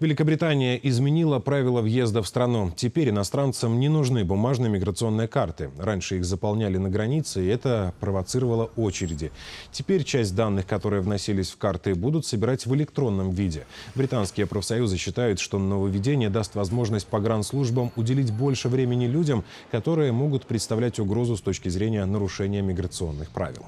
Великобритания изменила правила въезда в страну. Теперь иностранцам не нужны бумажные миграционные карты. Раньше их заполняли на границе, и это провоцировало очереди. Теперь часть данных, которые вносились в карты, будут собирать в электронном виде. Британские профсоюзы считают, что нововведение даст возможность погранслужбам уделить больше времени людям, которые могут представлять угрозу с точки зрения нарушения миграционных правил.